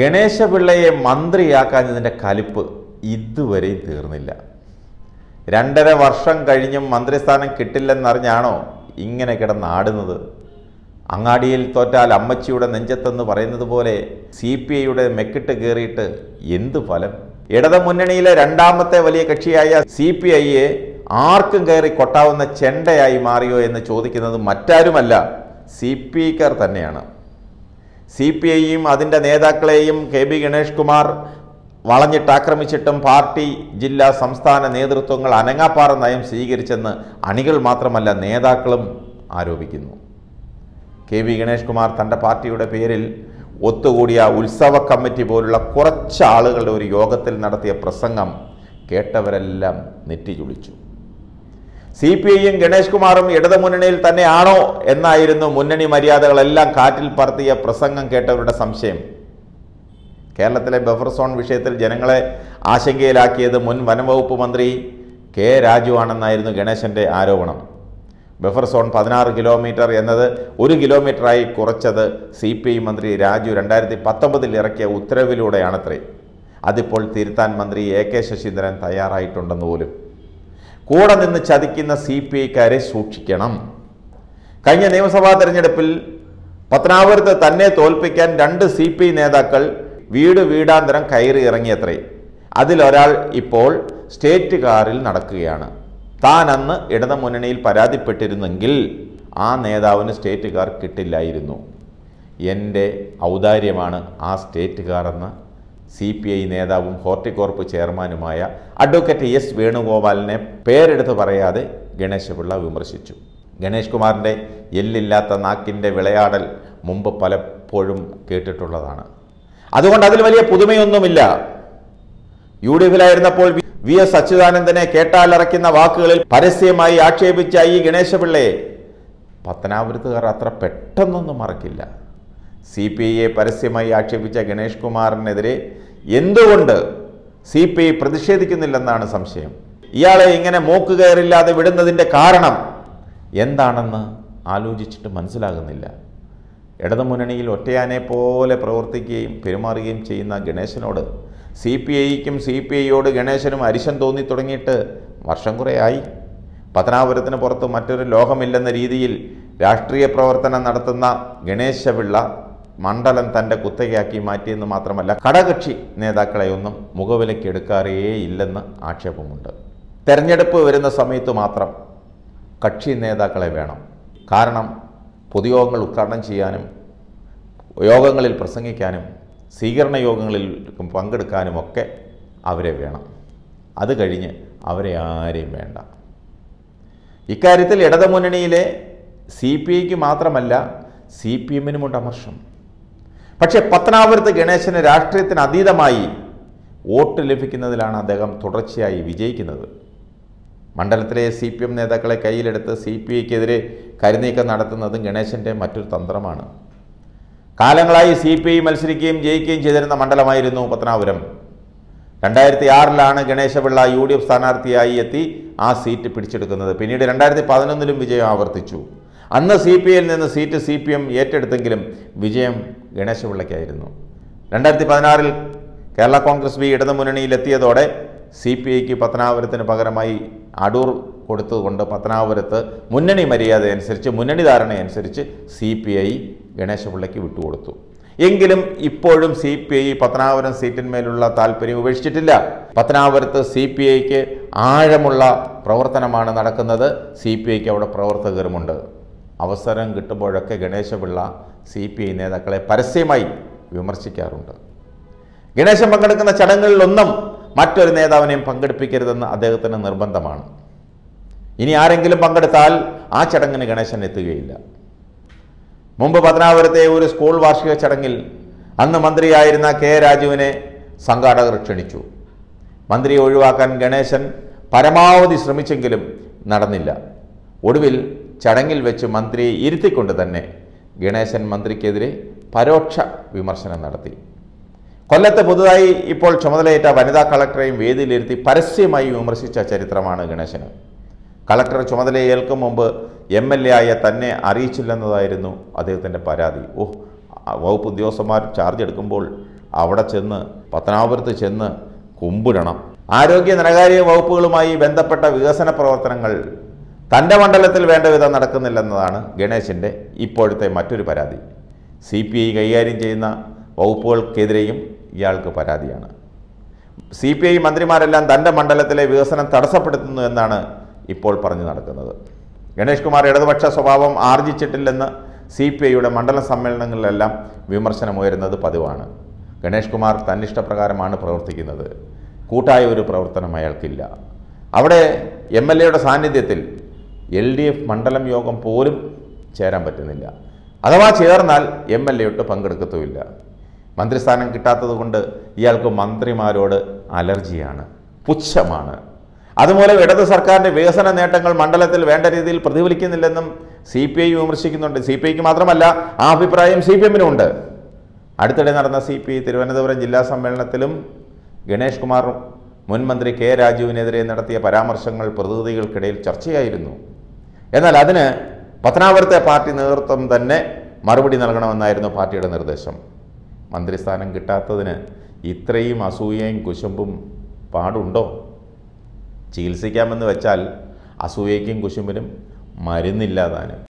ഗണേശ പിള്ളയെ മന്ത്രിയാക്കാഞ്ഞതിൻ്റെ കലിപ്പ് ഇതുവരെയും തീർന്നില്ല രണ്ടര വർഷം കഴിഞ്ഞും മന്ത്രിസ്ഥാനം കിട്ടില്ലെന്നറിഞ്ഞാണോ ഇങ്ങനെ കിടന്നാടുന്നത് അങ്ങാടിയിൽ തോറ്റാൽ അമ്മച്ചിയുടെ നെഞ്ചത്തെന്ന് പറയുന്നത് പോലെ സി പി ഐയുടെ മെക്കിട്ട് കയറിയിട്ട് എന്ത് ഫലം മുന്നണിയിലെ രണ്ടാമത്തെ വലിയ കക്ഷിയായ സി പി ഐയെ ആർക്കും കയറി കൊട്ടാവുന്ന ചെണ്ടയായി മാറിയോ എന്ന് ചോദിക്കുന്നത് മറ്റാരുമല്ല സി പി ഐക്കാർ തന്നെയാണ് സി പി ഐയും അതിൻ്റെ നേതാക്കളെയും കെ ബി ഗണേഷ് കുമാർ വളഞ്ഞിട്ട് ആക്രമിച്ചിട്ടും പാർട്ടി ജില്ലാ സംസ്ഥാന നേതൃത്വങ്ങൾ അനങ്ങാപ്പാറ നയം സ്വീകരിച്ചെന്ന് അണികൾ മാത്രമല്ല നേതാക്കളും ആരോപിക്കുന്നു കെ വി ഗണേഷ് കുമാർ തൻ്റെ പാർട്ടിയുടെ പേരിൽ ഒത്തുകൂടിയ ഉത്സവ കമ്മിറ്റി പോലുള്ള കുറച്ച് ആളുകളുടെ ഒരു യോഗത്തിൽ നടത്തിയ പ്രസംഗം കേട്ടവരെല്ലാം നെറ്റിചുളിച്ചു സി പി ഐയും ഗണേഷ് കുമാറും മുന്നണിയിൽ തന്നെയാണോ എന്നായിരുന്നു മുന്നണി മര്യാദകളെല്ലാം കാറ്റിൽ പറത്തിയ പ്രസംഗം കേട്ടവരുടെ സംശയം കേരളത്തിലെ ബഫർ സോൺ വിഷയത്തിൽ ജനങ്ങളെ ആശങ്കയിലാക്കിയത് മുൻ വനംവകുപ്പ് മന്ത്രി കെ രാജു ആണെന്നായിരുന്നു ഗണേശൻ്റെ ആരോപണം ബഫർ സോൺ പതിനാറ് കിലോമീറ്റർ എന്നത് ഒരു കിലോമീറ്ററായി കുറച്ചത് സി പി ഐ മന്ത്രി രാജു രണ്ടായിരത്തി പത്തൊമ്പതിൽ ഇറക്കിയ ഉത്തരവിലൂടെയാണത്രേ അതിപ്പോൾ തിരുത്താൻ മന്ത്രി എ കെ ശശീന്ദ്രൻ തയ്യാറായിട്ടുണ്ടെന്ന് പോലും കൂടെ നിന്ന് ചതിക്കുന്ന സി പി ഐക്കാരെ സൂക്ഷിക്കണം കഴിഞ്ഞ നിയമസഭാ തെരഞ്ഞെടുപ്പിൽ പത്തനാപുരത്ത് തന്നെ തോൽപ്പിക്കാൻ രണ്ട് സി പി ഐ നേതാക്കൾ വീട് വീടാന്തരം കയറി ഇറങ്ങിയത്രേ അതിലൊരാൾ ഇപ്പോൾ സ്റ്റേറ്റ് കാറിൽ നടക്കുകയാണ് താൻ അന്ന് മുന്നണിയിൽ പരാതിപ്പെട്ടിരുന്നെങ്കിൽ ആ നേതാവിന് സ്റ്റേറ്റ് കാർ കിട്ടില്ലായിരുന്നു എൻ്റെ ഔദാര്യമാണ് ആ സ്റ്റേറ്റ് കാർ എന്ന് സി പി ഐ നേതാവും ഹോർട്ടികോർപ്പ് ചെയർമാനുമായ അഡ്വക്കേറ്റ് എസ് വേണുഗോപാലിനെ പേരെടുത്ത് പറയാതെ ഗണേശപിള്ള വിമർശിച്ചു ഗണേഷ് കുമാറിൻ്റെ എല്ലില്ലാത്ത നാക്കിൻ്റെ വിളയാടൽ മുമ്പ് പലപ്പോഴും കേട്ടിട്ടുള്ളതാണ് അതുകൊണ്ട് അതിൽ വലിയ പുതുമയൊന്നുമില്ല യു ഡി എഫിലായിരുന്നപ്പോൾ വി എസ് അച്യുതാനന്ദനെ കേട്ടാലറയ്ക്കുന്ന വാക്കുകളിൽ പരസ്യമായി ആക്ഷേപിച്ച ഈ ഗണേശപിള്ളയെ പത്തനാപുരത്തുകാർ അത്ര പെട്ടെന്നൊന്നും മറക്കില്ല സി പി ഐയെ പരസ്യമായി ആക്ഷേപിച്ച ഗണേഷ് കുമാറിനെതിരെ എന്തുകൊണ്ട് സി പി ഐ പ്രതിഷേധിക്കുന്നില്ലെന്നാണ് സംശയം ഇയാളെ ഇങ്ങനെ മൂക്ക് കയറില്ലാതെ വിടുന്നതിൻ്റെ കാരണം എന്താണെന്ന് ആലോചിച്ചിട്ട് മനസ്സിലാകുന്നില്ല ഇടതുമുന്നണിയിൽ ഒറ്റയാനെ പോലെ പ്രവർത്തിക്കുകയും പെരുമാറുകയും ചെയ്യുന്ന ഗണേശനോട് സി പി ഐക്കും സി പി ഐയോട് ഗണേശനും അരിശം തോന്നി തുടങ്ങിയിട്ട് വർഷം കുറേ ആയി പത്തനാപുരത്തിന് പുറത്ത് മറ്റൊരു ലോകമില്ലെന്ന രീതിയിൽ രാഷ്ട്രീയ പ്രവർത്തനം നടത്തുന്ന ഗണേശപിള്ള മണ്ഡലം തൻ്റെ കുത്തകയാക്കി മാറ്റിയെന്ന് മാത്രമല്ല ഘടകക്ഷി നേതാക്കളെയൊന്നും മുഖവിലക്കെടുക്കാറേയില്ലെന്ന് ആക്ഷേപമുണ്ട് തെരഞ്ഞെടുപ്പ് വരുന്ന സമയത്ത് മാത്രം കക്ഷി നേതാക്കളെ വേണം കാരണം പൊതുയോഗങ്ങൾ ഉദ്ഘാടനം ചെയ്യാനും യോഗങ്ങളിൽ പ്രസംഗിക്കാനും സ്വീകരണ യോഗങ്ങളിൽ പങ്കെടുക്കാനും ഒക്കെ അവരെ വേണം അത് കഴിഞ്ഞ് അവരെ ആരെയും വേണ്ട ഇക്കാര്യത്തിൽ ഇടതുമുന്നണിയിലെ സി പി ഐക്ക് മാത്രമല്ല സി പി എമ്മിനുമുണ്ട് അമർഷം പക്ഷേ പത്തനാപുരത്ത് ഗണേശന് രാഷ്ട്രീയത്തിന് അതീതമായി വോട്ട് ലഭിക്കുന്നതിലാണ് അദ്ദേഹം തുടർച്ചയായി വിജയിക്കുന്നത് മണ്ഡലത്തിലെ സി പി എം നേതാക്കളെ കയ്യിലെടുത്ത് സി പി ഐക്കെതിരെ കരുനീക്കം നടത്തുന്നതും ഗണേശൻ്റെ മറ്റൊരു തന്ത്രമാണ് കാലങ്ങളായി സി പി ഐ മത്സരിക്കുകയും ജയിക്കുകയും ചെയ്തിരുന്ന മണ്ഡലമായിരുന്നു പത്തനാപുരം രണ്ടായിരത്തി ആറിലാണ് ഗണേശപിള്ള യു ഡി എഫ് സ്ഥാനാർത്ഥിയായി എത്തി ആ സീറ്റ് പിടിച്ചെടുക്കുന്നത് പിന്നീട് രണ്ടായിരത്തി പതിനൊന്നിലും വിജയം ആവർത്തിച്ചു അന്ന് സി പി ഐയിൽ നിന്ന് സീറ്റ് സി പി എം ഏറ്റെടുത്തെങ്കിലും വിജയം ഗണേശപിള്ളയ്ക്കായിരുന്നു രണ്ടായിരത്തി പതിനാറിൽ കേരള കോൺഗ്രസ് ബി മുന്നണിയിലെത്തിയതോടെ സി പി ഐക്ക് പത്തനാപുരത്തിന് പകരമായി അടൂർ കൊടുത്തുകൊണ്ട് പത്തനാപുരത്ത് മുന്നണി മര്യാദ അനുസരിച്ച് മുന്നണി ധാരണയനുസരിച്ച് സി പി ഐ ഗണേശപിള്ളയ്ക്ക് വിട്ടുകൊടുത്തു എങ്കിലും ഇപ്പോഴും സി പി ഐ പത്തനാപുരം സീറ്റിന്മേലുള്ള താല്പര്യം ഉപേക്ഷിച്ചിട്ടില്ല പത്തനാപുരത്ത് സി പി ഐക്ക് ആഴമുള്ള പ്രവർത്തനമാണ് നടക്കുന്നത് സി പി ഐക്ക് അവിടെ പ്രവർത്തകരുമുണ്ട് അവസരം കിട്ടുമ്പോഴൊക്കെ ഗണേശപിള്ള സി പി ഐ നേതാക്കളെ പരസ്യമായി വിമർശിക്കാറുണ്ട് ഗണേശൻ പങ്കെടുക്കുന്ന ചടങ്ങുകളിലൊന്നും മറ്റൊരു നേതാവിനെയും പങ്കെടുപ്പിക്കരുതെന്ന് അദ്ദേഹത്തിന് നിർബന്ധമാണ് ഇനി ആരെങ്കിലും പങ്കെടുത്താൽ ആ ചടങ്ങിന് ഗണേശൻ എത്തുകയില്ല മുമ്പ് പത്തനാപുരത്തെ ഒരു സ്കൂൾ വാർഷിക ചടങ്ങിൽ അന്ന് മന്ത്രിയായിരുന്ന കെ രാജുവിനെ സംഘാടകർ ക്ഷണിച്ചു മന്ത്രിയെ ഒഴിവാക്കാൻ ഗണേശൻ പരമാവധി ശ്രമിച്ചെങ്കിലും നടന്നില്ല ഒടുവിൽ ചടങ്ങിൽ വെച്ച് മന്ത്രിയെ ഇരുത്തിക്കൊണ്ട് തന്നെ ഗണേശൻ മന്ത്രിക്കെതിരെ പരോക്ഷ വിമർശനം നടത്തി കൊല്ലത്ത് പുതുതായി ഇപ്പോൾ ചുമതലയേറ്റ വനിതാ കളക്ടറെയും വേദിയിലിരുത്തി പരസ്യമായി വിമർശിച്ച ചരിത്രമാണ് ഗണേശന് കളക്ടർ ചുമതലയേൽക്കും മുമ്പ് എം എൽ എ ആയ തന്നെ അറിയിച്ചില്ലെന്നതായിരുന്നു അദ്ദേഹത്തിൻ്റെ പരാതി ഓ വകുപ്പ് ഉദ്യോഗസ്ഥന്മാർ ചാർജ് എടുക്കുമ്പോൾ അവിടെ ചെന്ന് പത്തനാപുരത്ത് ചെന്ന് കുമ്പിടണം ആരോഗ്യ ധനകാര്യ വകുപ്പുകളുമായി ബന്ധപ്പെട്ട വികസന പ്രവർത്തനങ്ങൾ തൻ്റെ മണ്ഡലത്തിൽ വേണ്ട വിധം നടക്കുന്നില്ലെന്നതാണ് ഗണേശിൻ്റെ ഇപ്പോഴത്തെ മറ്റൊരു പരാതി സി പി ഐ കൈകാര്യം ചെയ്യുന്ന വകുപ്പുകൾക്കെതിരെയും ഇയാൾക്ക് പരാതിയാണ് സി പി ഐ മന്ത്രിമാരെല്ലാം തൻ്റെ മണ്ഡലത്തിലെ വികസനം തടസ്സപ്പെടുത്തുന്നു എന്നാണ് ഇപ്പോൾ പറഞ്ഞു നടക്കുന്നത് ഗണേഷ് കുമാർ ഇടതുപക്ഷ സ്വഭാവം ആർജിച്ചിട്ടില്ലെന്ന് സി പി ഐയുടെ മണ്ഡല സമ്മേളനങ്ങളിലെല്ലാം വിമർശനമുയരുന്നത് പതിവാണ് ഗണേഷ് കുമാർ തന്നിഷ്ടപ്രകാരമാണ് പ്രവർത്തിക്കുന്നത് കൂട്ടായ ഒരു പ്രവർത്തനം അയാൾക്കില്ല അവിടെ എം എൽ എയുടെ സാന്നിധ്യത്തിൽ എൽ ഡി എഫ് മണ്ഡലം യോഗം പോലും ചേരാൻ പറ്റുന്നില്ല അഥവാ ചേർന്നാൽ എം എൽ എ ഒട്ട് പങ്കെടുക്കത്തുമില്ല മന്ത്രിസ്ഥാനം കിട്ടാത്തത് കൊണ്ട് ഇയാൾക്ക് മന്ത്രിമാരോട് അലർജിയാണ് പുച്ഛമാണ് അതുപോലെ ഇടത് സർക്കാരിൻ്റെ വികസന നേട്ടങ്ങൾ മണ്ഡലത്തിൽ വേണ്ട രീതിയിൽ പ്രതിഫലിക്കുന്നില്ലെന്നും സി പി ഐ വിമർശിക്കുന്നുണ്ട് സി പി ഐക്ക് മാത്രമല്ല ആ അഭിപ്രായം സി പി എമ്മിനും ഉണ്ട് അടുത്തിടെ നടന്ന സി പി ഐ തിരുവനന്തപുരം ജില്ലാ സമ്മേളനത്തിലും ഗണേഷ് കുമാർ മുൻ മന്ത്രി കെ രാജുവിനെതിരെ നടത്തിയ പരാമർശങ്ങൾ പ്രതിനിധികൾക്കിടയിൽ ചർച്ചയായിരുന്നു എന്നാൽ അതിന് പത്തനാപുരത്തെ പാർട്ടി നേതൃത്വം തന്നെ മറുപടി നൽകണമെന്നായിരുന്നു പാർട്ടിയുടെ നിർദ്ദേശം മന്ത്രിസ്ഥാനം കിട്ടാത്തതിന് ഇത്രയും അസൂയയും കുശുമ്പും പാടുണ്ടോ ചികിത്സിക്കാമെന്ന് വെച്ചാൽ അസൂയയ്ക്കും കുശുമ്പിനും മരുന്നില്ല